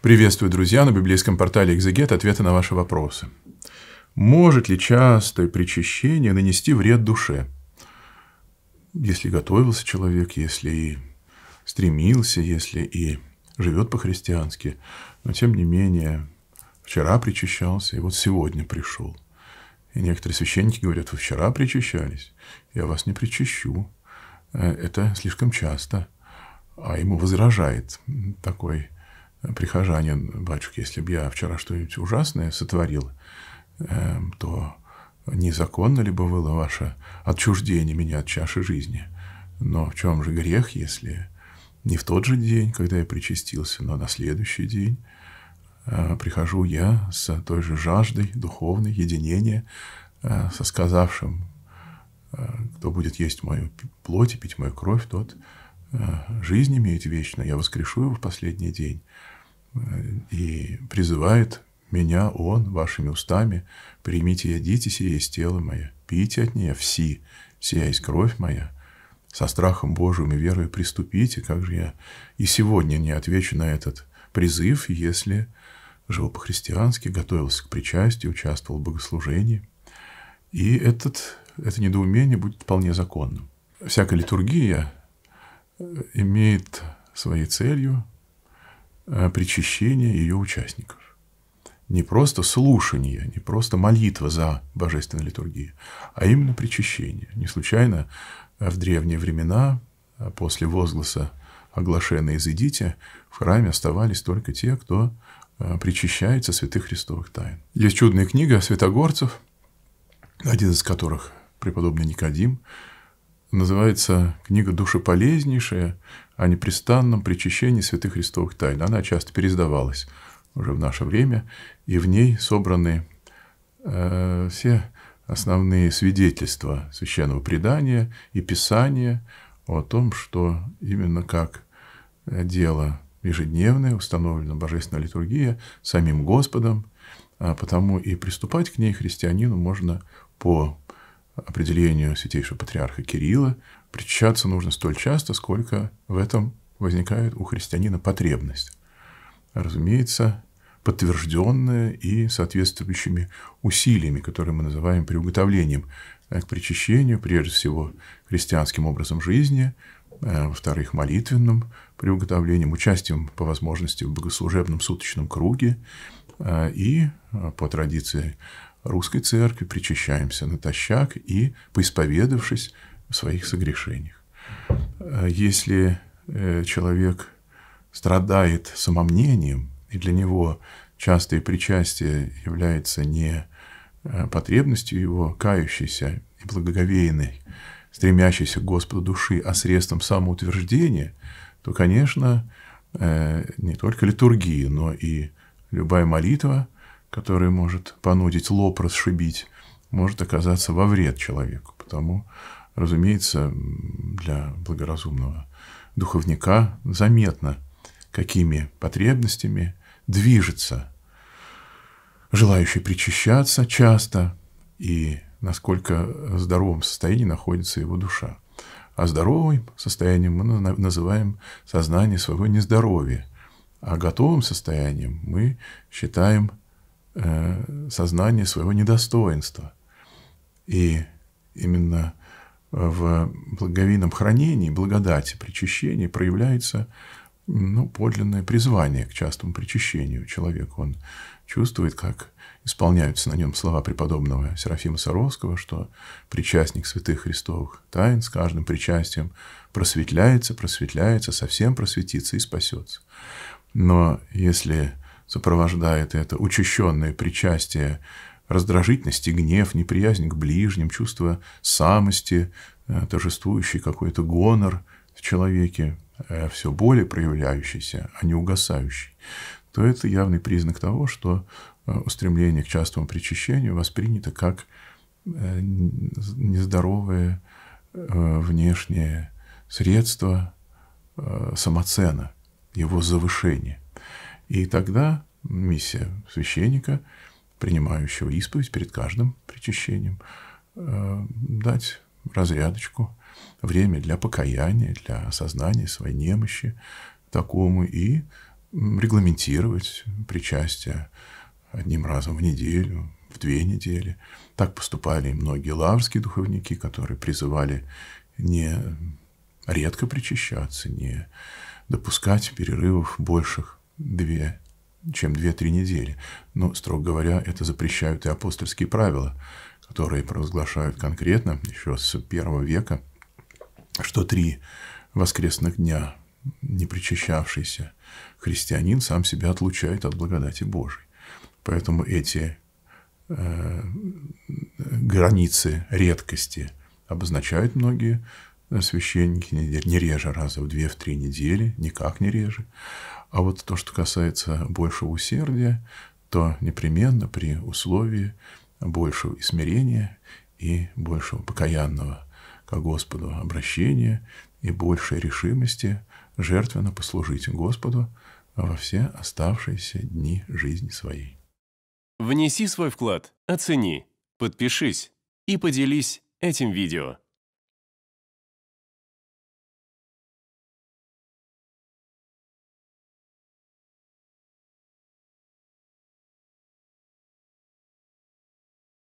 Приветствую, друзья, на библейском портале «Экзегет» ответы на ваши вопросы. Может ли частое причащение нанести вред душе? Если готовился человек, если и стремился, если и живет по-христиански, но тем не менее вчера причащался, и вот сегодня пришел. И некоторые священники говорят, вы вчера причащались, я вас не причащу. Э, это слишком часто. А ему возражает такой прихожане, батюшка, если бы я вчера что-нибудь ужасное сотворил, эм, то незаконно ли бы было ваше отчуждение меня от чаши жизни? Но в чем же грех, если не в тот же день, когда я причастился, но на следующий день э, прихожу я с той же жаждой духовной единения, э, со сказавшим, э, кто будет есть мою плоть и пить мою кровь, тот жизнь имеет вечно, я воскрешу его в последний день и призывает меня Он вашими устами, примите и едите сие из тела мое, пейте от нее все, сия из кровь моя, со страхом Божиим и верою приступите, как же я и сегодня не отвечу на этот призыв, если жил по-христиански, готовился к причастию, участвовал в богослужении. И этот, это недоумение будет вполне законным. Всякая литургия имеет своей целью Э, причащение ее участников. Не просто слушание, не просто молитва за божественную литургию, а именно причащение. Не случайно э, в древние времена, э, после возгласа «Оглашенные изыдите», в храме оставались только те, кто причащается святых христовых тайн. Есть чудная книга святогорцев, один из которых преподобный Никодим, называется книга «Душеполезнейшая», о непрестанном причащении святых христовых тайн. Она часто пересдавалась уже в наше время, и в ней собраны э, все основные свидетельства священного предания и писания о том, что именно как э, дело ежедневное установлена божественная литургия самим Господом, а потому и приступать к ней христианину можно по определению святейшего патриарха Кирилла, причащаться нужно столь часто, сколько в этом возникает у христианина потребность. Разумеется, подтвержденная и соответствующими усилиями, которые мы называем приуготовлением к причащению, прежде всего, христианским образом жизни, э, во-вторых, молитвенным приуготовлением, участием по возможности в богослужебном суточном круге э, и, э, по традиции русской церкви, причащаемся натощак и, поисповедавшись в своих согрешениях. Э, если э, человек страдает самомнением, и для него частое причастие является не э, потребностью его кающейся и благоговейной, стремящейся к Господу души, а средством самоутверждения, то, конечно, не только литургия, но и любая молитва – который может понудить лоб расшибить, может оказаться во вред человеку. Потому, разумеется, для благоразумного духовника заметно, какими потребностями движется желающий причащаться часто и насколько в здоровом состоянии находится его душа. А здоровым состоянием мы называем сознание своего нездоровья, а готовым состоянием мы считаем Э, сознание своего недостоинства. И именно э, в благовинном хранении, благодати, причащении проявляется ну, подлинное призвание к частому причащению. Человек, он чувствует, как исполняются на нем слова преподобного Серафима Саровского, что причастник святых христовых тайн с каждым причастием просветляется, просветляется, совсем просветится и спасется. Но если сопровождает это учащенное причастие, раздражительность и гнев, неприязнь к ближним, чувство самости, э, торжествующий какой-то гонор в человеке, э, все более проявляющийся, а не угасающий, то это явный признак того, что э, устремление к частому причащению воспринято как нездоровое внешнее средство самоцена, его завышение – и тогда миссия священника, принимающего исповедь перед каждым причащением, э, дать разрядочку, время для покаяния, для осознания своей немощи такому и регламентировать причастие одним разом в неделю, в две недели. Так поступали и многие лаврские духовники, которые призывали не редко причащаться, не допускать перерывов больших две, чем две-три недели. Но, строго говоря, это запрещают и апостольские правила, которые провозглашают конкретно еще с первого века, что три воскресных дня не причащавшийся христианин сам себя отлучает от благодати Божией. Поэтому эти э, границы редкости обозначают многие Э, священники не реже раза в две, в три недели, никак не реже. А вот то, что касается большего усердия, то непременно при условии большего и смирения и большего покаянного к Господу обращения и большей решимости жертвенно послужить Господу во все оставшиеся дни жизни своей. Внеси свой вклад, оцени, подпишись и поделись этим видео.